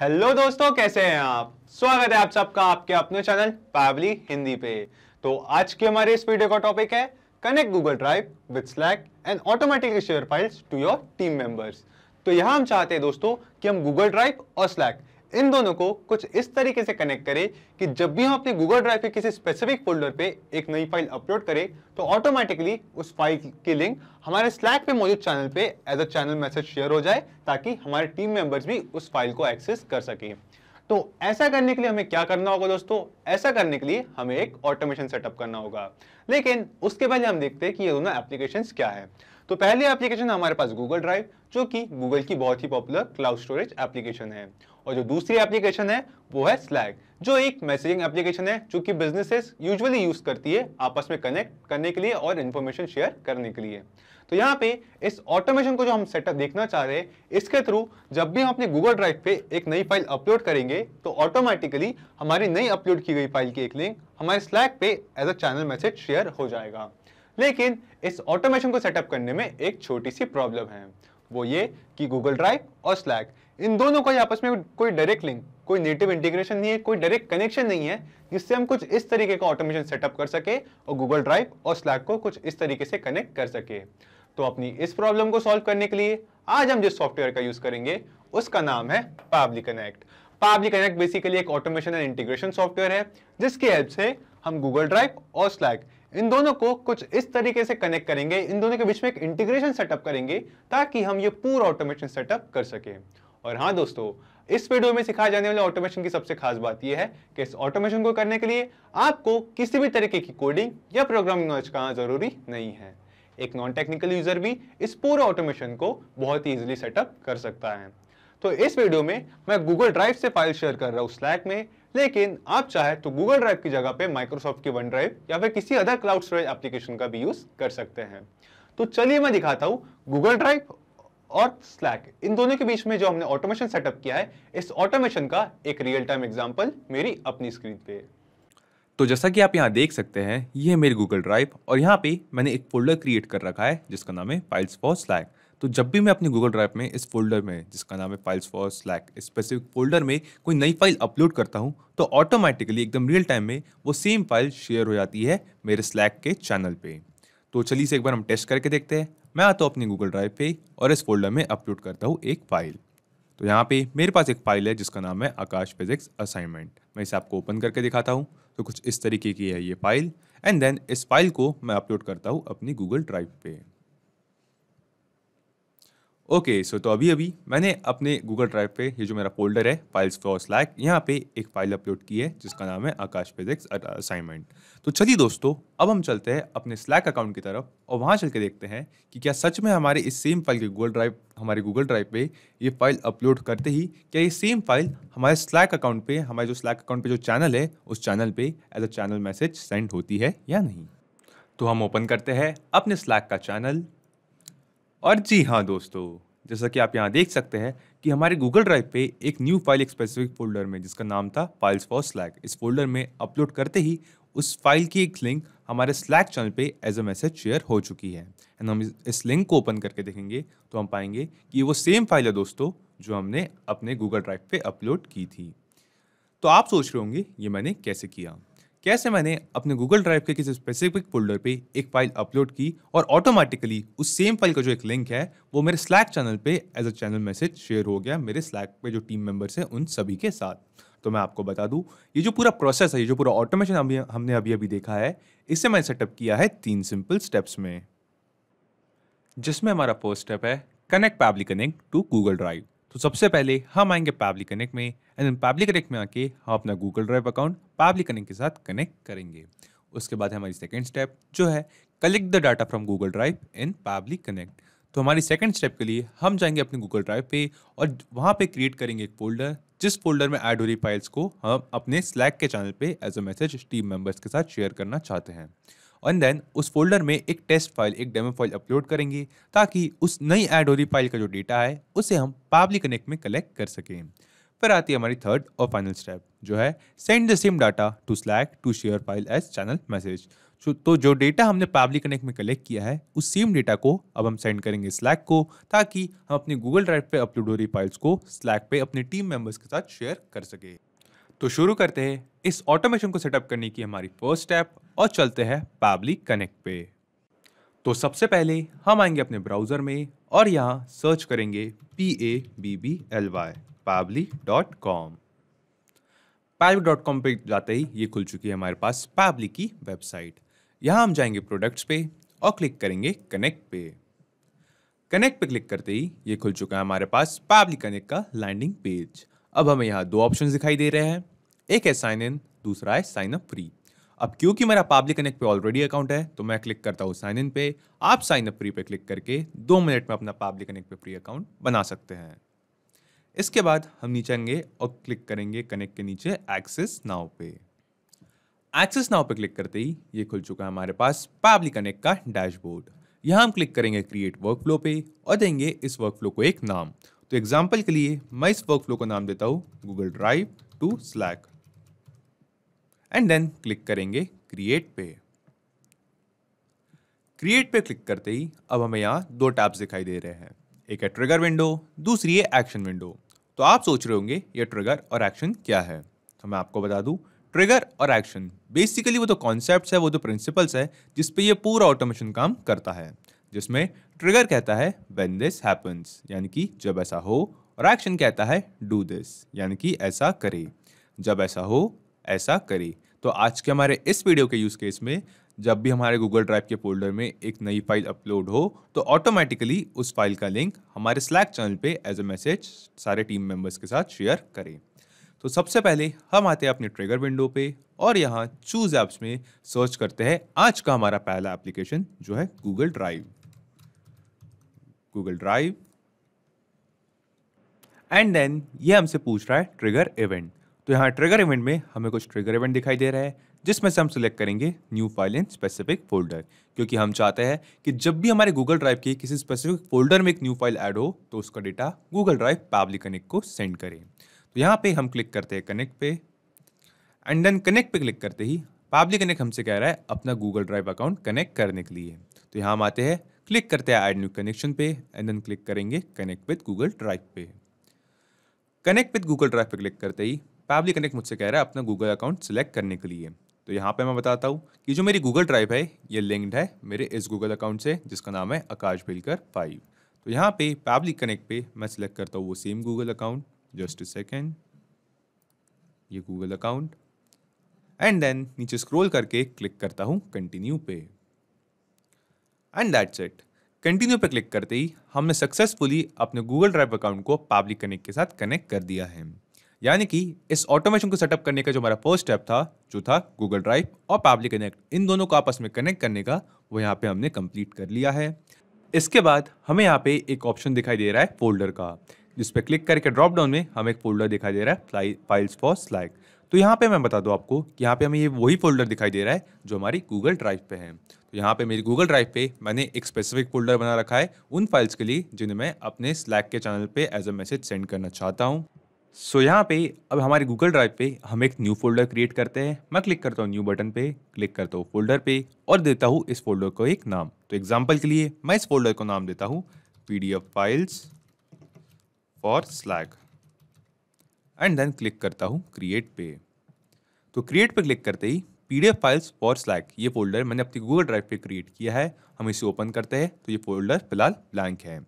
hello दोस्तों कैसे हैं आप स्वागत है आप सबका आपके अपने चैनल पावली हिंदी पे तो आज के हमारे इस वीडियो का टॉपिक है connect Google drive with Slack and automatically share files to your team members तो यहां हम चाहते हैं दोस्तों कि हम गूगल ड्राइव और स्लैक इन दोनों को कुछ इस तरीके से कनेक्ट करें कि जब भी हम अपने गूगल ड्राइव के किसी स्पेसिफिक फोल्डर पे एक नई फाइल अपलोड करें तो ऑटोमेटिकली उस फाइल की लिंक हमारे स्लैक पे मौजूद चैनल पे as a channel message share हो जाए ताकि हमारे टीम मेंबर्स भी उस फाइल को एक्सेस कर सके तो ऐसा करने के लिए हमें क्या करना होगा दोस्तों ऐसा करने के लिए हमें एक ऑटोमेशन सेटअप करना होगा लेकिन उसके पहले हम देखते हैं कि ये दोनों एप्लीकेशन क्या है तो पहली एप्लीकेशन है हमारे पास गूगल ड्राइव जो कि गूगल की बहुत ही पॉपुलर क्लाउड स्टोरेज एप्लीकेशन है और जो दूसरी एप्लीकेशन है वो है स्लैग जो एक मैसेजिंग एप्लीकेशन है जो कि बिजनेसेस यूजुअली यूज करती है आपस में कनेक्ट करने के लिए और इन्फॉर्मेशन शेयर करने के लिए तो यहाँ पे इस ऑटोमेशन को जो हम सेटअप देखना चाह रहे हैं इसके थ्रू जब भी हम अपने गूगल ड्राइव पे एक नई फाइल अपलोड करेंगे तो ऑटोमेटिकली हमारी नई अपलोड की गई फाइल की एक लिंक हमारे स्लैग पे as a channel message share हो जाएगा लेकिन इस ऑटोमेशन को सेटअप करने में एक छोटी सी प्रॉब्लम है वो ये कि गूगल ड्राइव और स्लैक इन दोनों का आपस में कोई डायरेक्ट लिंक कोई नेटिव इंटीग्रेशन नहीं है कोई डायरेक्ट कनेक्शन नहीं है जिससे हम कुछ इस तरीके का ऑटोमेशन सेटअप कर सके और गूगल ड्राइव और स्लैक को कुछ इस तरीके से कनेक्ट कर सके तो अपनी इस प्रॉब्लम को सॉल्व करने के लिए आज हम जिस सॉफ्टवेयर का यूज करेंगे उसका नाम है Pabbly connect Pabbly connect basically एक ऑटोमेशन एंड इंटीग्रेशन सॉफ्टवेयर है जिसकी हेल्प से हम गूगल ड्राइव और स्लैक इन दोनों को कुछ इस तरीके से कनेक्ट करेंगे इन दोनों के बीच में एक इंटीग्रेशन सेटअप करेंगे ताकि हम ये पूरा ऑटोमेशन सेटअप कर सकें और हाँ दोस्तों इस वीडियो में सिखाए जाने वाले ऑटोमेशन की सबसे खास बात यह है कि इस ऑटोमेशन को करने के लिए आपको किसी भी तरीके की कोडिंग या प्रोग्रामिंग नॉलेज का जरूरी नहीं है एक नॉन टेक्निकल यूजर भी इस पूरे ऑटोमेशन को बहुत ही इजिली सेटअप कर सकता है तो इस वीडियो में मैं गूगल ड्राइव से फाइल शेयर कर रहा हूँ स्लैक में लेकिन आप चाहे तो गूगल ड्राइव की जगह पे माइक्रोसॉफ्ट की वन ड्राइव या फिर किसी अदर क्लाउड स्टोरेज एप्लीकेशन का भी यूज कर सकते हैं तो चलिए मैं दिखाता हूँ गूगल ड्राइव और स्लैक इन दोनों के बीच में जो हमने ऑटोमेशन सेटअप किया है इस ऑटोमेशन का एक रियल टाइम एग्जाम्पल मेरी अपनी स्क्रीन पे तो जैसा कि आप यहाँ देख सकते हैं ये है मेरी गूगल ड्राइव और यहाँ पे मैंने एक फोल्डर क्रिएट कर रखा है जिसका नाम है फाइल्स फॉर स्लैक तो जब भी मैं अपनी गूगल ड्राइव में इस फोल्डर में जिसका नाम है files for Slack specific folder में कोई नई फाइल अपलोड करता हूँ तो ऑटोमेटिकली एकदम रियल टाइम में वो सेम फाइल शेयर हो जाती है मेरे स्लैक के चैनल पर तो चलिए इसे एक बार हम टेस्ट करके देखते हैं मैं आता हूँ अपनी गूगल ड्राइव पे और इस फोल्डर में अपलोड करता हूँ एक फाइल तो यहाँ पे मेरे पास एक फाइल है जिसका नाम है आकाश फिजिक्स असाइनमेंट मैं इसे आपको ओपन करके दिखाता हूँ तो कुछ इस तरीके की है ये फाइल एंड देन इस फाइल को मैं अपलोड करता हूँ अपनी गूगल ड्राइव पे ओके okay, सो so तो अभी अभी मैंने अपने गूगल ड्राइव पे ये जो मेरा फोल्डर है फाइल्स फॉर स्लैक यहाँ पे एक फाइल अपलोड की है जिसका नाम है आकाश फिजिक्स असाइनमेंट तो चलिए दोस्तों अब हम चलते हैं अपने स्लैक अकाउंट की तरफ और वहाँ चल के देखते हैं कि क्या सच में हमारे इस सेम फाइल के गूगल ड्राइव हमारे गूगल ड्राइव पे ये फाइल अपलोड करते ही क्या ये सेम फाइल हमारे स्लैक अकाउंट पे हमारे जो स्लैक अकाउंट पे जो चैनल है उस चैनल पे as a channel message send होती है या नहीं तो हम ओपन करते हैं अपने स्लैक का चैनल और जी हाँ दोस्तों जैसा कि आप यहाँ देख सकते हैं कि हमारे गूगल ड्राइव पे एक न्यू फाइल एक स्पेसिफिक फोल्डर में जिसका नाम था फाइल्स फॉर स्लैक इस फोल्डर में अपलोड करते ही उस फाइल की एक लिंक हमारे स्लैक चैनल पे एज अ मैसेज शेयर हो चुकी है एंड हम इस लिंक को ओपन करके देखेंगे तो हम पाएंगे कि वो सेम फाइल है दोस्तों जो हमने अपने गूगल ड्राइव पे अपलोड की थी तो आप सोच रहे होंगे ये मैंने कैसे किया कैसे मैंने अपने गूगल ड्राइव के किसी स्पेसिफिक फोल्डर पे एक फाइल अपलोड की और ऑटोमेटिकली उस सेम फाइल का जो एक लिंक है वो मेरे स्लैक चैनल पे as a channel message share हो गया मेरे स्लैक पे जो टीम मेंबर्स हैं उन सभी के साथ तो मैं आपको बता दूँ ये जो पूरा प्रोसेस है ये जो पूरा ऑटोमेशन अभी हमने अभी अभी देखा है इसे मैंने सेटअप किया है तीन सिंपल स्टेप्स में जिसमें हमारा फर्स्ट स्टेप है connect Pabbly connect to Google drive तो सबसे पहले हम आएंगे पैबली कनेक्ट में एंड इन पैबली कनेक्ट में आके हम अपना Google drive account Pabbly connect के साथ कनेक्ट करेंगे उसके बाद हमारी सेकेंड स्टेप जो है collect the data from Google drive in Pabbly connect तो हमारी सेकेंड स्टेप के लिए हम जाएंगे अपने गूगल ड्राइव पे और वहाँ पे क्रिएट करेंगे एक फोल्डर जिस फोल्डर में ऐड हो रही फाइल्स को हम अपने स्लैक के चैनल पे as a message team members के साथ शेयर करना चाहते हैं एंड देन उस फोल्डर में एक टेस्ट फाइल एक डेमो फाइल अपलोड करेंगे ताकि उस नई एडोरी हो रही फाइल का जो डेटा है उसे हम पावली कनेक्ट में कलेक्ट कर सकें फिर आती है हमारी थर्ड और फाइनल स्टेप जो है send the same data to Slack to share file as channel message तो जो डेटा हमने पावली कनेक्ट में कलेक्ट किया है उस सेम डेटा को अब हम सेंड करेंगे स्लैक को ताकि हम अपने गूगल ड्राइव पे अपलोड हो रही फाइल्स को स्लैक पे अपने टीम मेंबर्स के साथ शेयर कर सकें तो शुरू करते हैं इस ऑटोमेशन को सेटअप करने की हमारी फर्स्ट स्टेप और चलते हैं पैबली कनेक्ट पे तो सबसे पहले हम आएंगे अपने ब्राउज़र में और यहाँ सर्च करेंगे P A B B L Y Pabbly dot com Pabbly dot com पर जाते ही ये खुल चुकी है हमारे पास पैबली की वेबसाइट यहाँ हम जाएंगे प्रोडक्ट्स पे और क्लिक करेंगे कनेक्ट पे कनेक्ट पे क्लिक करते ही ये खुल चुका है हमारे पास पैबली कनेक्ट का लैंडिंग पेज अब हमें यहाँ दो ऑप्शन दिखाई दे रहे हैं एक है साइन इन दूसरा है साइन अप फ्री अब क्योंकि मेरा पब्लिक कनेक्ट पे ऑलरेडी अकाउंट है तो मैं क्लिक करता हूँ साइन इन पे आप साइन अप फ्री पे क्लिक करके दो मिनट में अपना पब्लिक कनेक्ट पे फ्री अकाउंट बना सकते हैं इसके बाद हम नीचे आएंगे और क्लिक करेंगे कनेक्ट के नीचे एक्सेस नाव पे एक्सेस नाव पे क्लिक करते ही ये खुल चुका है हमारे पास पब्लिक कनेक्ट का डैशबोर्ड यहाँ हम क्लिक करेंगे क्रिएट वर्कफ्लो पे और देंगे इस वर्कफ्लो को एक नाम तो एग्जाम्पल के लिए मैं इस वर्कफ्लो को नाम देता हूँ Google Drive to Slack and then click करेंगे क्रिएट पे क्रिएट पे क्लिक करते ही अब हमें यहाँ दो टैब्स दिखाई दे रहे हैं एक है ट्रिगर विंडो दूसरी है एक्शन विंडो तो आप सोच रहे होंगे ये ट्रिगर और एक्शन क्या है तो मैं आपको बता दूँ ट्रिगर और एक्शन बेसिकली वो तो कॉन्सेप्ट है वो तो प्रिंसिपल्स है जिस पे ये पूरा ऑटोमेशन काम करता है जिसमें ट्रिगर कहता है वेन दिस हैपन्स यानी कि जब ऐसा हो और एक्शन कहता है डू दिस यानी कि ऐसा करे जब ऐसा हो ऐसा करें तो आज के हमारे इस वीडियो के यूज़ केस में जब भी हमारे गूगल ड्राइव के फोल्डर में एक नई फाइल अपलोड हो तो ऑटोमेटिकली उस फाइल का लिंक हमारे स्लैक चैनल पे एज अ मैसेज सारे टीम मेंबर्स के साथ शेयर करें तो सबसे पहले हम आते हैं अपने ट्रिगर विंडो पे और यहाँ चूज ऐप्स में सर्च करते हैं आज का हमारा पहला एप्लीकेशन जो है Google Drive Google Drive and then ये हमसे पूछ रहा है ट्रिगर इवेंट तो यहाँ ट्रिगर इवेंट में हमें कुछ ट्रिगर इवेंट दिखाई दे रहा है जिसमें से हम सिलेक्ट करेंगे new file in specific folder क्योंकि हम चाहते हैं कि जब भी हमारे गूगल ड्राइव के किसी स्पेसिफिक फोल्डर में एक न्यू फाइल ऐड हो तो उसका data Google Drive public connect को सेंड करें तो यहाँ पे हम क्लिक करते हैं कनेक्ट पे एंड देन कनेक्ट पे क्लिक करते ही पब्लिक कनेक्ट हमसे कह रहा है अपना गूगल ड्राइव अकाउंट कनेक्ट करने के लिए तो यहाँ हम आते हैं क्लिक करते हैं ऐड न्यू कनेक्शन पे एंड देन क्लिक करेंगे कनेक्ट विद गूगल ड्राइव पे कनेक्ट विद गूगल ड्राइव पे क्लिक करते ही फैबली कनेक्ट मुझसे कह रहा है अपना गूगल अकाउंट सेलेक्ट करने के लिए तो यहाँ पे मैं बताता हूँ कि जो मेरी गूगल ड्राइव है ये लिंक्ड है मेरे इस गूगल अकाउंट से जिसका नाम है आकाश भिलकर फाइव तो यहाँ पे पैबली कनेक्ट पे मैं सिलेक्ट करता हूँ वो same Google account just a second ये गूगल अकाउंट एंड देन नीचे स्क्रोल करके क्लिक करता हूँ कंटिन्यू पे एंड दैट्स इट कंटिन्यू पे क्लिक करते ही हमने सक्सेसफुली अपने गूगल ड्राइव अकाउंट को पब्लिक कनेक्ट के साथ कनेक्ट कर दिया है यानी कि इस ऑटोमेशन को सेटअप करने का जो हमारा फर्स्ट स्टेप था जो था गूगल ड्राइव और पब्लिक कनेक्ट इन दोनों को आपस में कनेक्ट करने का वो यहाँ पे हमने कंप्लीट कर लिया है इसके बाद हमें यहाँ पे एक ऑप्शन दिखाई दे रहा है फोल्डर का जिस पर क्लिक करके ड्रॉप डाउन में हमें एक फोल्डर दिखाई दे रहा है फाइल्स फॉर स्लैक तो यहाँ पे मैं बता दूँ आपको कि यहाँ पे हमें ये वही फोल्डर दिखाई दे रहा है जो हमारी गूगल ड्राइव पे है तो यहाँ पे मेरी गूगल ड्राइव पे मैंने एक स्पेसिफिक फोल्डर बना रखा है उन फाइल्स के लिए जिन्हें मैं अपने स्लैक के चैनल पे एज अ मैसेज सेंड करना चाहता हूँ सो so, यहाँ पे अब हमारे गूगल ड्राइव पे हम एक न्यू फोल्डर क्रिएट करते हैं मैं क्लिक करता हूँ न्यू बटन पे क्लिक करता हूँ फोल्डर पे और देता हूँ इस फोल्डर को एक नाम तो एग्जाम्पल के लिए मैं इस फोल्डर को नाम देता हूँ P files for Slack and then click करता हूँ क्रिएट पे तो क्रिएट पे क्लिक करते ही पी फाइल्स फॉर स्लैग ये फोल्डर मैंने अपनी गूगल ड्राइव पर क्रिएट किया है हम इसे ओपन करते हैं तो ये फोल्डर फिलहाल ब्लैंक है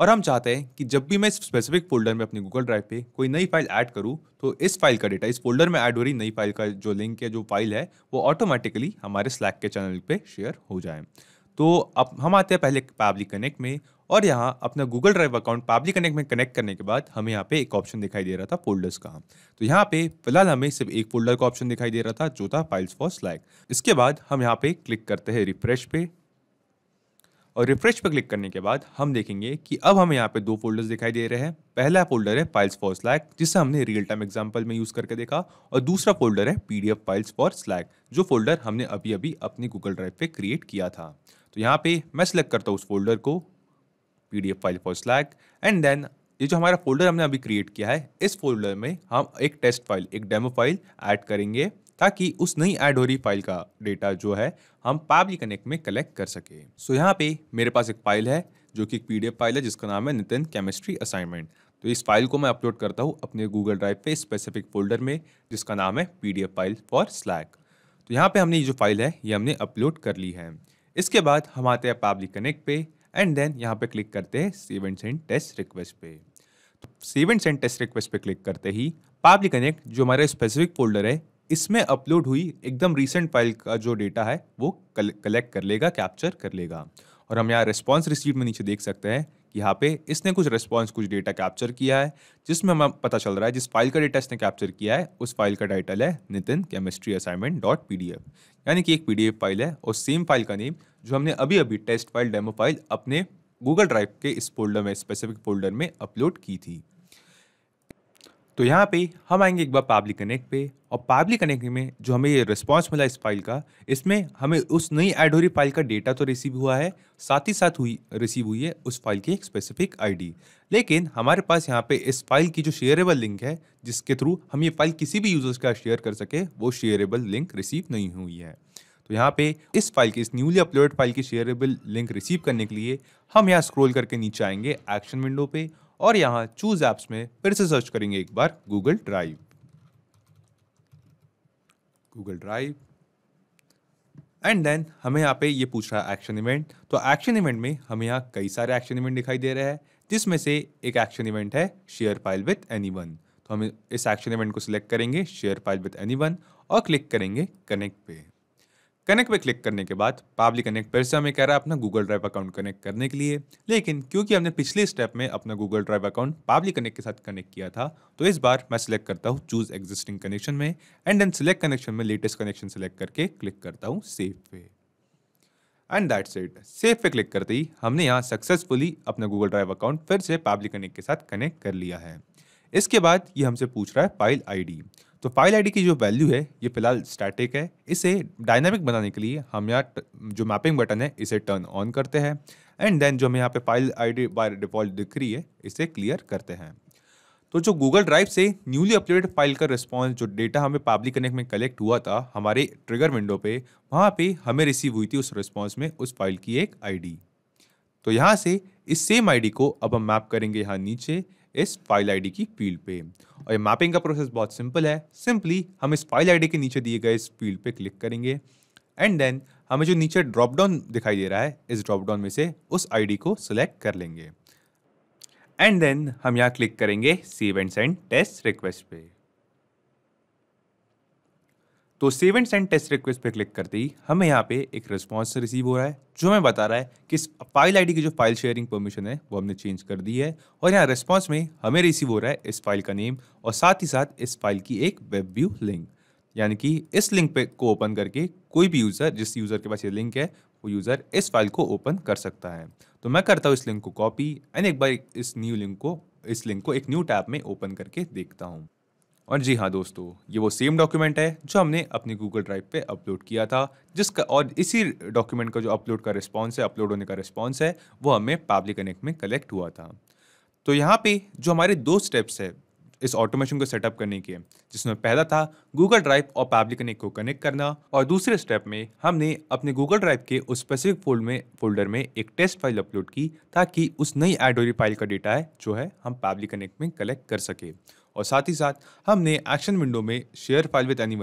और हम चाहते हैं कि जब भी मैं इस स्पेसिफिक फोल्डर में अपनी गूगल ड्राइव पे कोई नई फाइल ऐड करूँ तो इस फाइल का डेटा इस फोल्डर में ऐड हो रही नई फाइल का जो लिंक है जो फाइल है वो ऑटोमेटिकली हमारे स्लैक के चैनल पे शेयर हो जाए तो अब हम आते हैं पहले पब्लिक कनेक्ट में और यहाँ अपना Google drive account public connect में कनेक्ट करने के बाद हमें यहाँ पे एक ऑप्शन दिखाई दे रहा था फोल्डर्स का तो यहाँ पे फिलहाल हमें सिर्फ एक फोल्डर का ऑप्शन दिखाई दे रहा था जो था फाइल्स फॉर स्लैक इसके बाद हम यहाँ पे क्लिक करते हैं रिफ्रेश पे और रिफ्रेश पर क्लिक करने के बाद हम देखेंगे कि अब हमें यहाँ पे दो फोल्डर्स दिखाई दे रहे हैं पहला फोल्डर है फाइल्स फॉर स्लैक जिसे हमने रियल टाइम एग्जाम्पल में यूज़ करके देखा और दूसरा फोल्डर है पीडीएफ फाइल्स फॉर स्लैक जो फोल्डर हमने अभी अभी अपने गूगल ड्राइव पे क्रिएट किया था तो यहाँ पे मैं सिलेक्ट करता हूँ उस फोल्डर को P file for Slack and then ये जो हमारा फोल्डर हमने अभी क्रिएट किया है इस फोल्डर में हम एक टेस्ट फाइल एक डेमो फाइल ऐड करेंगे ताकि उस नई एडोरी फाइल का डेटा जो है हम पाबली कनेक्ट में कलेक्ट कर सके सो यहाँ पे मेरे पास एक फाइल है जो कि एक पी फाइल है जिसका नाम है नितिन केमिस्ट्री असाइनमेंट तो इस फाइल को मैं अपलोड करता हूँ अपने गूगल ड्राइव पे स्पेसिफिक फोल्डर में जिसका नाम है पी फाइल फॉर स्लैक तो यहाँ पे हमने ये जो फाइल है ये हमने अपलोड कर ली है इसके बाद हम आते हैं पाबली कनेक्ट पे एंड देन यहाँ पे क्लिक करते हैं save and send test request पे तो save and send test request पे क्लिक करते ही पाबली कनेक्ट जो हमारा स्पेसिफिक फोल्डर है इसमें अपलोड हुई एकदम रिसेंट फाइल का जो डेटा है वो कल, कलेक्ट कर लेगा कैप्चर कर लेगा और हम यहाँ रिस्पॉन्स रिसीव में नीचे देख सकते हैं कि यहाँ पे इसने कुछ रिस्पॉन्स कुछ डेटा कैप्चर किया है जिसमें हमें पता चल रहा है जिस फाइल का डेटा इसने कैप्चर किया है उस फाइल का टाइटल है Nitin chemistry assignment dot P यानी कि एक पी फाइल है और सेम फाइल का नेम जो हमने अभी अभी टेस्ट फाइल डेमो फाइल अपने गूगल ड्राइव के इस फोल्डर में स्पेसिफिक फोल्डर में अपलोड की थी तो यहाँ पे हम आएंगे एक बार पब्लिक कनेक्ट पे और पब्लिक कनेक्ट में जो हमें ये रिस्पॉन्स मिला इस फाइल का इसमें हमें उस नई एडोरी फाइल का डेटा तो रिसीव हुआ है साथ ही साथ हुई रिसीव हुई है उस फाइल की एक स्पेसिफिक आईडी लेकिन हमारे पास यहाँ पे इस फाइल की जो शेयरेबल लिंक है जिसके थ्रू हम ये फाइल किसी भी यूज़र्स का शेयर कर सके वो शेयरेबल लिंक रिसीव नहीं हुई है तो यहाँ पे इस फाइल की इस न्यूली अपलोडेड फाइल की शेयरेबल लिंक रिसीव करने के लिए हम यहाँ स्क्रोल करके नीचे आएंगे एक्शन विंडो पे और यहाँ चूज ऐप्स में फिर से सर्च करेंगे एक बार Google Drive Google Drive and then हमें यहाँ पे ये पूछ रहा है एक्शन इवेंट तो एक्शन इवेंट में हमें यहाँ कई सारे एक्शन इवेंट दिखाई दे रहे हैं जिसमें से एक एक्शन इवेंट है शेयर फाइल विथ एनी तो हम इस एक्शन इवेंट को सिलेक्ट करेंगे शेयर फाइल विथ एनी और क्लिक करेंगे कनेक्ट पे कनेक्ट पे क्लिक करने के बाद पावली कनेक्ट फिर से हमें कह रहा है अपना गूगल ड्राइव अकाउंट कनेक्ट करने के लिए लेकिन क्योंकि हमने पिछले स्टेप में अपना Google drive account Pabbly Connect के साथ कनेक्ट किया था तो इस बार मैं सिलेक्ट करता हूँ चूज एग्जिस्टिंग कनेक्शन में एंड देन सिलेक्ट कनेक्शन में लेटेस्ट कनेक्शन सेलेक्ट करके क्लिक करता हूँ सेफ पे एंड दैट्स इट सेफ पे क्लिक करते ही हमने यहाँ सक्सेसफुली अपना गूगल ड्राइव अकाउंट फिर से पावली कनेक्ट के साथ कनेक्ट कर लिया है इसके बाद ये हमसे पूछ रहा है फाइल आईडी तो फाइल आईडी की जो वैल्यू है ये फिलहाल स्टैटिक है इसे डायनामिक बनाने के लिए हम यहाँ जो मैपिंग बटन है इसे टर्न ऑन करते हैं एंड देन जो हमें यहाँ पे फाइल आईडी बाय डिफॉल्ट दिख रही है इसे क्लियर करते हैं तो जो गूगल ड्राइव से न्यूली अपलोडेड फाइल का रिस्पॉन्स जो डेटा हमें पब्लिक कनेक्ट में कलेक्ट हुआ था हमारे ट्रिगर विंडो पे वहाँ पे हमें रिसीव हुई थी उस रिस्पॉन्स में उस फाइल की एक आईडी तो यहाँ से इस सेम आईडी को अब हम मैप करेंगे यहाँ नीचे इस फाइल आईडी की फील्ड पे और ये मैपिंग का प्रोसेस बहुत सिंपल है सिंपली हम इस फाइल आईडी के नीचे दिए गए इस फील्ड पे क्लिक करेंगे एंड देन हमें जो नीचे ड्रॉप डाउन दिखाई दे रहा है इस ड्रॉप डाउन में से उस आईडी को सिलेक्ट कर लेंगे एंड देन हम यहाँ क्लिक करेंगे save and send test request पे तो seven sent send test request पे क्लिक करते ही हमें यहाँ पे एक रिस्पॉन्स रिसीव हो रहा है जो हमें बता रहा है कि इस फाइल आई की जो फाइल शेयरिंग परमिशन है वो हमने चेंज कर दी है और यहाँ रिस्पॉन्स में हमें रिसीव हो रहा है इस फाइल का नेम और साथ ही साथ इस फाइल की एक वेब व्यू लिंक यानी कि इस लिंक पे को ओपन करके कोई भी यूज़र जिस यूज़र के पास ये लिंक है वो यूज़र इस फाइल को ओपन कर सकता है तो मैं करता हूँ इस लिंक को कॉपी एंड एक बार इस न्यू लिंक को इस लिंक को एक न्यू टैब में ओपन करके देखता हूँ और जी हाँ दोस्तों ये वो सेम डॉक्यूमेंट है जो हमने अपने गूगल ड्राइव पे अपलोड किया था जिसका और इसी डॉक्यूमेंट का जो अपलोड का रिस्पॉन्स है अपलोड होने का रिस्पॉन्स है वो हमें पब्लिक कनेक्ट में कलेक्ट हुआ था तो यहाँ पे जो हमारे दो स्टेप्स है इस ऑटोमेशन को सेटअप करने के जिसमें पहला था गूगल ड्राइव और पब्लिक कनेक्ट को कनेक्ट करना और दूसरे स्टेप में हमने अपने गूगल ड्राइव के उस स्पेसिफिक फोल्ड में फोल्डर में एक टेस्ट फाइल अपलोड की ताकि उस नई एडोरी फाइल का डेटा है जो है हम पब्लिक कनेक्ट में कलेक्ट कर सके और साथ ही साथ हमने एक्शन विंडो में शेयर फाइल विद एनी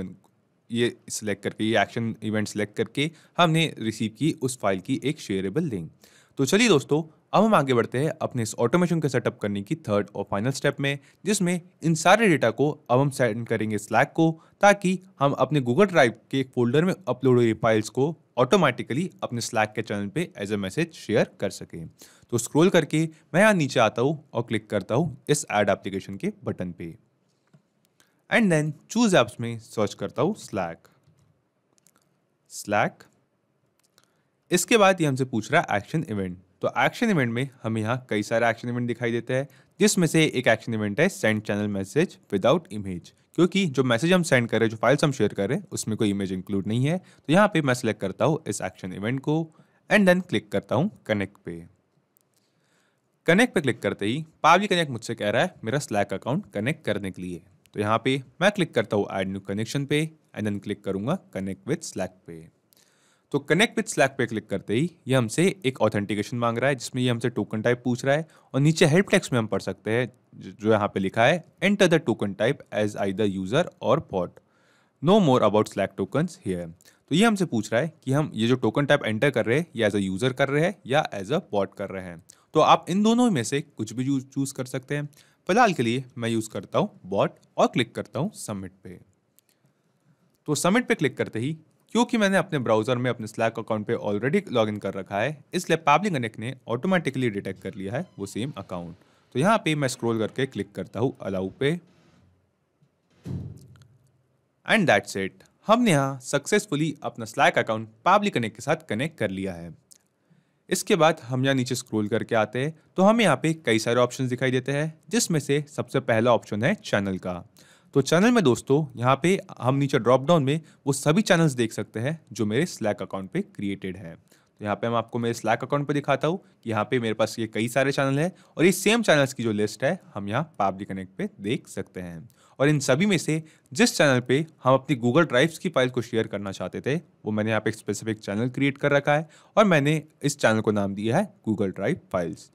ये सिलेक्ट करके ये एक्शन इवेंट सिलेक्ट करके हमने रिसीव की उस फाइल की एक शेयरेबल लिंक तो चलिए दोस्तों अब हम आगे बढ़ते हैं अपने इस ऑटोमेशन को सेटअप करने की थर्ड और फाइनल स्टेप में जिसमें इन सारे डेटा को अब हम सेंड करेंगे स्लैक को ताकि हम अपने गूगल ड्राइव के एक फोल्डर में अपलोड हुई फाइल्स को ऑटोमेटिकली अपने स्लैक के चैनल पे एज ए मैसेज शेयर कर सकें तो स्क्रॉल करके मैं यहाँ नीचे आता हूँ और क्लिक करता हूँ इस एड एप्लीकेशन के बटन पे एंड देन चूज ऐप्स में सर्च करता हूँ स्लैक स्लैक इसके बाद ये हमसे पूछ रहा है एक्शन इवेंट तो एक्शन इवेंट में हमें यहाँ कई सारे एक्शन इवेंट दिखाई देते हैं जिसमें से एक एक्शन इवेंट है send channel message without image क्योंकि जो मैसेज हम सेंड कर रहे हैं जो फाइल्स हम शेयर कर रहे हैं उसमें कोई इमेज इंक्लूड नहीं है तो यहाँ पे मैं सेलेक्ट करता हूँ इस एक्शन इवेंट को एंड देन क्लिक करता हूँ कनेक्ट पे कनेक्ट पे क्लिक करते ही पावली कनेक्ट मुझसे कह रहा है मेरा स्लैक अकाउंट कनेक्ट करने के लिए तो यहाँ पे मैं क्लिक करता हूँ ऐड न्यू कनेक्शन पे एंड देन क्लिक करूंगा कनेक्ट विथ स्लैक पे तो कनेक्ट विथ स्लैक पे क्लिक करते ही ये हमसे एक ऑथेंटिकेशन मांग रहा है जिसमें ये हमसे टोकन टाइप पूछ रहा है और नीचे हेल्प टेक्स में हम पढ़ सकते हैं जो यहाँ पे लिखा है enter the token type as I the user or bot know more about Slack tokens here तो ये हमसे पूछ रहा है कि हम ये जो टोकन टाइप एंटर कर रहे हैं ये एज अ यूज़र कर रहे हैं या एज अ पॉट कर रहे हैं तो आप इन दोनों में से कुछ भी चूज़ कर सकते हैं फिलहाल के लिए मैं यूज़ करता हूँ बॉट और क्लिक करता हूँ सबमिट पे तो सबमिट पे क्लिक करते ही क्योंकि मैंने अपने ब्राउजर में अपने स्लैक अकाउंट पे ऑलरेडी लॉगिन कर रखा है इसलिए पब्लिक कनेक्ट ने ऑटोमेटिकली डिटेक्ट कर लिया है वो सेम अकाउंट तो यहाँ पे मैं स्क्रॉल करके क्लिक करता हूँ अलाउ पे एंड दैट्स इट हमने यहाँ सक्सेसफुली अपना स्लैक अकाउंट पब्लिक कनेक्ट के साथ कनेक्ट कर लिया है इसके बाद हम यहाँ नीचे स्क्रॉल करके आते हैं तो हमें यहाँ पे कई सारे ऑप्शंस दिखाई देते हैं जिसमें से सबसे पहला ऑप्शन है चैनल का तो चैनल में दोस्तों यहाँ पे हम नीचे ड्रॉप डाउन में वो सभी चैनल्स देख सकते हैं जो मेरे स्लैक अकाउंट पे क्रिएटेड है तो यहाँ पे मैं आपको मेरे स्लैक अकाउंट पे दिखाता हूँ कि यहाँ पे मेरे पास ये कई सारे चैनल हैं और ये सेम चैनल्स की जो लिस्ट है हम यहाँ पाबली कनेक्ट पे देख सकते हैं और इन सभी में से जिस चैनल पे हम अपनी गूगल ड्राइव्स की फाइल को शेयर करना चाहते थे वो मैंने यहाँ पे एक स्पेसिफिक चैनल क्रिएट कर रखा है और मैंने इस चैनल को नाम दिया है गूगल ड्राइव फाइल्स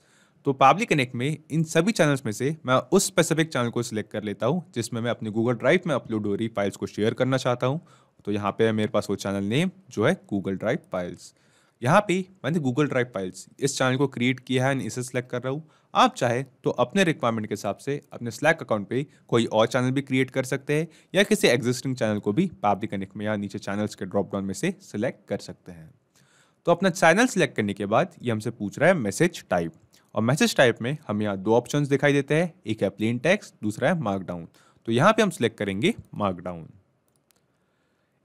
तो पब्लिक कनेक्ट में इन सभी चैनल्स में से मैं उस स्पेसिफिक चैनल को सिलेक्ट कर लेता हूँ जिसमें मैं अपने गूगल ड्राइव में अपलोड हो रही फाइल्स को शेयर करना चाहता हूँ तो यहाँ पे मेरे पास वो चैनल नेम जो है गूगल ड्राइव फाइल्स यहाँ पे मैंने गूगल ड्राइव फाइल्स इस चैनल को क्रिएट किया है इसे सिलेक्ट कर रहा हूँ आप चाहे तो अपने रिक्वायरमेंट के हिसाब से अपने स्लैक अकाउंट पे कोई और चैनल भी क्रिएट कर सकते हैं या किसी एग्जिस्टिंग चैनल को भी पब्लिक कनेक्ट में या नीचे चैनल्स के ड्रॉप डाउन में से सिलेक्ट कर सकते हैं तो अपना चैनल सेलेक्ट करने के बाद ये हमसे पूछ रहा है मैसेज टाइप और मैसेज टाइप में हमें यहाँ दो ऑप्शंस दिखाई देते हैं एक है प्लेन टेक्स्ट दूसरा है मार्कडाउन तो यहाँ पे हम सिलेक्ट करेंगे मार्कडाउन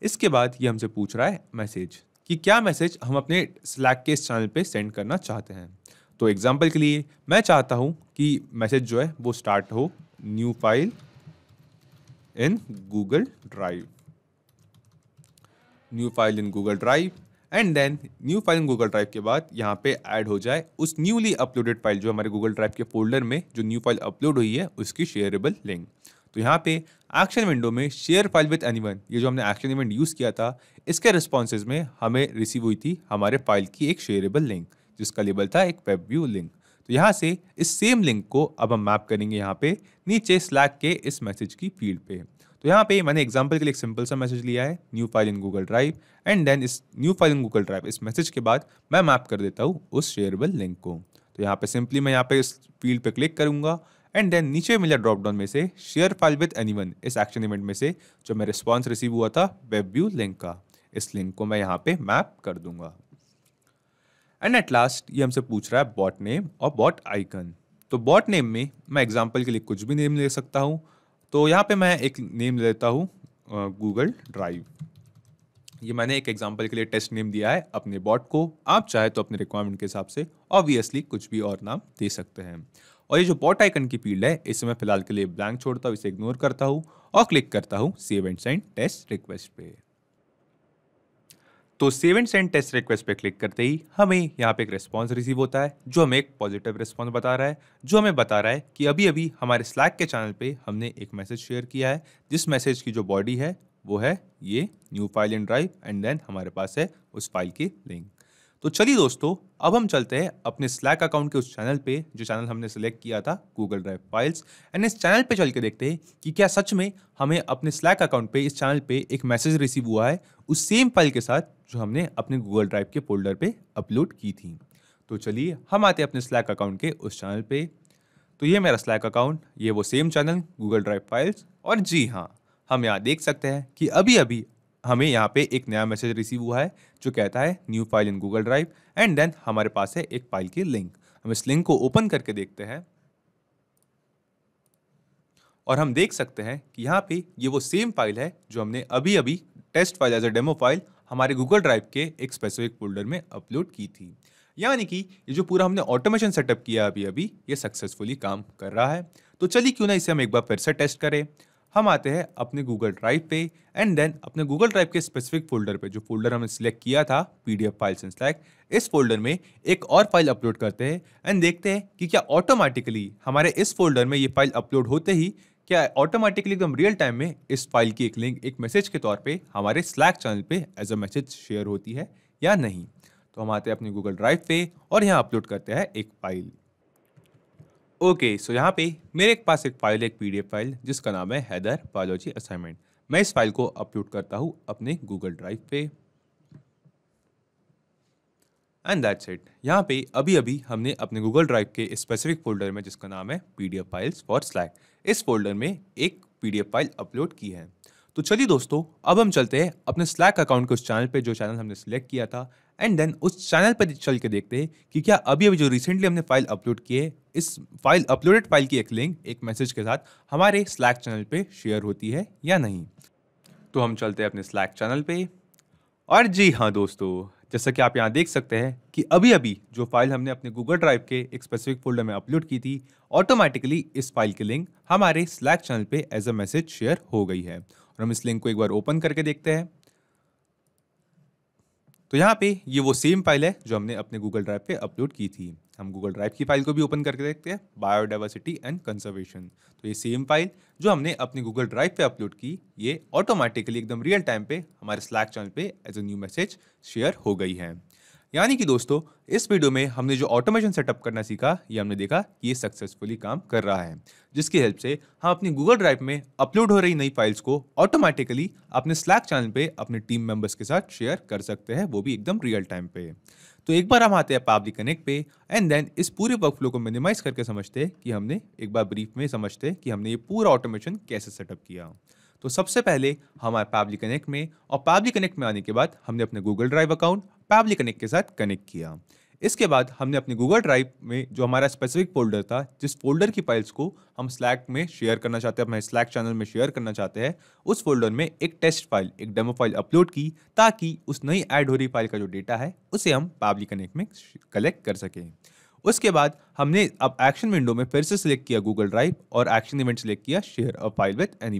इसके बाद ये हमसे पूछ रहा है मैसेज कि क्या मैसेज हम अपने स्लैक के इस चैनल पे सेंड करना चाहते हैं तो एग्जाम्पल के लिए मैं चाहता हूँ कि मैसेज जो है वो स्टार्ट हो new file in Google Drive new file in Google Drive and then new file Google Drive के बाद यहाँ पे ऐड हो जाए उस न्यूली अपलोडेड फाइल जो हमारे गूगल ड्राइव के फोल्डर में जो न्यू फाइल अपलोड हुई है उसकी शेयरेबल लिंक तो यहाँ पे एक्शन विंडो में शेयर फाइल विथ एनी ये जो हमने एक्शन इवेंट यूज़ किया था इसके रिस्पॉन्सेज में हमें रिसीव हुई थी हमारे फाइल की एक शेयरेबल लिंक जिसका लेबल था एक वेब व्यू लिंक तो यहाँ से इस सेम लिंक को अब हम मैप करेंगे यहाँ पे नीचे स्लैक के इस मैसेज की फील्ड पे तो यहाँ पे मैंने एग्जाम्पल के लिए एक सिंपल सा मैसेज लिया है new file in Google Drive and then इस new file in Google Drive इस मैसेज के बाद मैं मैप कर देता हूँ उस शेयरबल लिंक को तो यहाँ पे सिंपली मैं यहाँ पे इस फील्ड पे क्लिक करूँगा एंड देन नीचे मिला ड्रॉप डाउन में से शेयर फाइल विद एनी इस एक्शन इवेंट में से जो मैं रिस्पॉन्स रिसीव हुआ था वेब व्यू लिंक का इस लिंक को मैं यहाँ पे मैप कर दूंगा एंड एट लास्ट ये हमसे पूछ रहा है बॉट नेम और बॉट आइकन तो बॉट नेम में मैं एग्जाम्पल के लिए कुछ भी नेम ले सकता हूँ तो यहाँ पे मैं एक नेम लेता हूँ गूगल ड्राइव ये मैंने एक एग्जाम्पल के लिए टेस्ट नेम दिया है अपने बॉट को आप चाहे तो अपने रिक्वायरमेंट के हिसाब से ऑब्वियसली कुछ भी और नाम दे सकते हैं और ये जो बॉट आइकन की फील्ड है इसे मैं फिलहाल के लिए ब्लैंक छोड़ता हूँ इसे इग्नोर करता हूँ और क्लिक करता हूँ save and send test request पे तो seven sent send test request पे क्लिक करते ही हमें यहाँ पे एक रिस्पॉन्स रिसीव होता है जो हमें एक पॉजिटिव रिस्पॉन्स बता रहा है जो हमें बता रहा है कि अभी अभी हमारे स्लैक के चैनल पे हमने एक मैसेज शेयर किया है जिस मैसेज की जो बॉडी है वो है ये new file in drive and then हमारे पास है उस फाइल की लिंक तो चलिए दोस्तों अब हम चलते हैं अपने स्लैक अकाउंट के उस चैनल पे जो चैनल हमने सेलेक्ट किया था गूगल ड्राइव फाइल्स एंड इस चैनल पे चल के देखते हैं कि क्या सच में हमें अपने स्लैक अकाउंट पे इस चैनल पे एक मैसेज रिसीव हुआ है उस सेम फाइल के साथ जो हमने अपने गूगल ड्राइव के फोल्डर पे अपलोड की थी तो चलिए हम आते हैं अपने स्लैक अकाउंट के उस चैनल पे तो ये मेरा स्लैक अकाउंट ये वो same channel Google Drive files और जी हाँ हम यहाँ देख सकते हैं कि अभी अभी हमें यहाँ पे एक नया मैसेज रिसीव हुआ है जो कहता है new file in Google Drive and then हमारे पास है एक फाइल की लिंक हम इस लिंक को ओपन करके देखते हैं और हम देख सकते हैं कि यहाँ पे ये वो सेम फाइल है जो हमने अभी अभी test file as a demo file हमारे गूगल ड्राइव के एक स्पेसिफिक फोल्डर में अपलोड की थी यानी कि ये जो पूरा हमने ऑटोमेशन सेटअप किया अभी अभी ये सक्सेसफुली काम कर रहा है तो चलिए क्यों ना इसे हम एक बार फिर से टेस्ट करें हम आते हैं अपने गूगल ड्राइव पे एंड देन अपने गूगल ड्राइव के स्पेसिफिक फोल्डर पे जो फोल्डर हमने सिलेक्ट किया था P D F files and Slack इस फोल्डर में एक और फाइल अपलोड करते हैं एंड देखते हैं कि क्या ऑटोमेटिकली हमारे इस फोल्डर में ये फाइल अपलोड होते ही क्या ऑटोमेटिकली एकदम रियल टाइम में इस फाइल की एक लिंक एक मैसेज के तौर पे हमारे स्लैक चैनल पे एज अ मैसेज शेयर होती है या नहीं तो हम आते हैं अपने गूगल ड्राइव पे और यहाँ अपलोड करते हैं एक file okay okay, so so यहाँ पे मेरे एक पास एक फाइल है एक पीडीएफ फाइल जिसका नाम है हैदर बायोलॉजी असाइनमेंट मैं इस फाइल को अपलोड करता हूँ अपने गूगल ड्राइव पे एंड दैट्स इट यहाँ पे अभी अभी हमने अपने गूगल ड्राइव के स्पेसिफिक फोल्डर में जिसका नाम है P D F files for Slack इस फोल्डर में एक P D F file upload की है तो चलिए दोस्तों अब हम चलते हैं अपने स्लैक अकाउंट के उस चैनल पे जो चैनल हमने सेलेक्ट किया था एंड देन उस चैनल पर चल के देखते हैं कि क्या अभी अभी जो रिसेंटली हमने फाइल अपलोड की है इस फाइल अपलोडेड फाइल की एक लिंक एक मैसेज के साथ हमारे स्लैक चैनल पे शेयर होती है या नहीं तो हम चलते हैं अपने स्लैक चैनल पे और जी हाँ दोस्तों जैसा कि आप यहाँ देख सकते हैं कि अभी अभी जो फाइल हमने अपने गूगल ड्राइव के एक स्पेसिफिक फोल्डर में अपलोड की थी ऑटोमेटिकली इस फाइल की लिंक हमारे स्लैक चैनल पे एज अ मैसेज शेयर हो गई है और हम इस लिंक को एक बार ओपन करके देखते हैं तो यहाँ पे ये वो सेम फाइल है जो हमने अपने गूगल ड्राइव पे अपलोड की थी हम गूगल ड्राइव की फाइल को भी ओपन करके देखते हैं बायोडाइवर्सिटी एंड कंजर्वेशन तो ये सेम फाइल जो हमने अपने गूगल ड्राइव पे अपलोड की ये ऑटोमेटिकली एकदम रियल टाइम पे हमारे स्लैक चैनल पे as a new message share हो गई है यानी कि दोस्तों इस वीडियो में हमने जो ऑटोमेशन सेटअप करना सीखा ये हमने देखा कि ये सक्सेसफुली काम कर रहा है जिसकी हेल्प से हम अपनी गूगल ड्राइव में अपलोड हो रही नई फाइल्स को ऑटोमेटिकली अपने स्लैक चैनल पे अपने टीम मेंबर्स के साथ शेयर कर सकते हैं वो भी एकदम रियल टाइम पे तो एक बार हम आते हैं पब्लिक कनेक्ट पे एंड देन इस पूरे वर्क फ्लो को मिनिमाइज करके समझते हैं कि हमने एक बार ब्रीफ में समझते हैं कि हमने ये पूरा ऑटोमेशन कैसे सेटअप किया तो सबसे पहले हमारे पैबली कनेक्ट में और पैबली कनेक्ट में आने के बाद हमने अपने Google drive account Pabbly connect के साथ कनेक्ट किया इसके बाद हमने अपने गूगल ड्राइव में जो हमारा स्पेसिफिक फोल्डर था जिस फोल्डर की फाइल्स को हम स्लैक में शेयर करना चाहते हैं अपने स्लैक चैनल में शेयर करना चाहते हैं उस फोल्डर में एक टेस्ट फाइल एक डेमो फाइल अपलोड की ताकि उस नई ऐड हो रही फाइल का जो डेटा है उसे हम पाबली कनेक्ट में कलेक्ट कर सकें उसके बाद हमने अब एक्शन विंडो में फिर से सिलेक्ट किया गूगल ड्राइव और एक्शन इवेंट सिलेक्ट किया share a file with any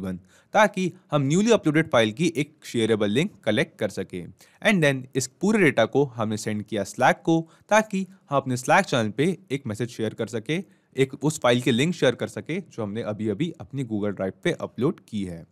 ताकि हम न्यूली अपलोडेड फाइल की एक शेयरेबल लिंक कलेक्ट कर सकें एंड देन इस पूरे डेटा को हमने सेंड किया स्लैक को ताकि हम अपने स्लैक चैनल पे एक मैसेज शेयर कर सके एक उस फाइल के लिंक शेयर कर सके जो हमने अभी अभी अपनी गूगल ड्राइव पे अपलोड की है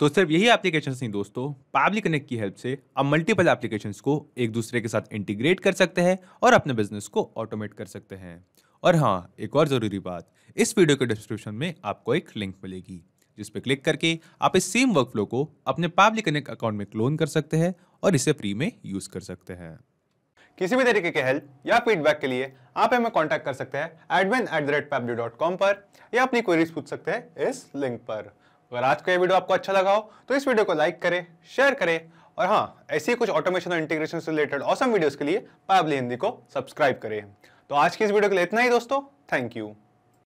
तो सिर्फ यही एप्लीकेशन नहीं दोस्तों पब्लिक कनेक्ट की हेल्प से आप मल्टीपल एप्लीकेशन को एक दूसरे के साथ इंटीग्रेट कर सकते हैं और अपने बिजनेस को ऑटोमेट कर सकते हैं और हाँ एक और ज़रूरी बात इस वीडियो के डिस्क्रिप्शन में आपको एक लिंक मिलेगी जिस पर क्लिक करके आप इस सेम वर्कफ्लो को अपने पब्लिक कनेक्ट अकाउंट में क्लोन कर सकते हैं और इसे फ्री में यूज़ कर सकते हैं किसी भी तरीके के हेल्प या फीडबैक के लिए आप हमें कॉन्टैक्ट कर सकते हैं एडमिन एट द रेट पर या अपनी क्वेरीज पूछ सकते हैं इस लिंक पर अगर आज का ये वीडियो आपको अच्छा लगा हो तो इस वीडियो को लाइक करें शेयर करें और हाँ ऐसी कुछ ऑटोमेशन और इंटीग्रेशन से रिलेटेड औसम वीडियोस के लिए पाबली हिंदी को सब्सक्राइब करें तो आज की इस वीडियो के लिए इतना ही दोस्तों थैंक यू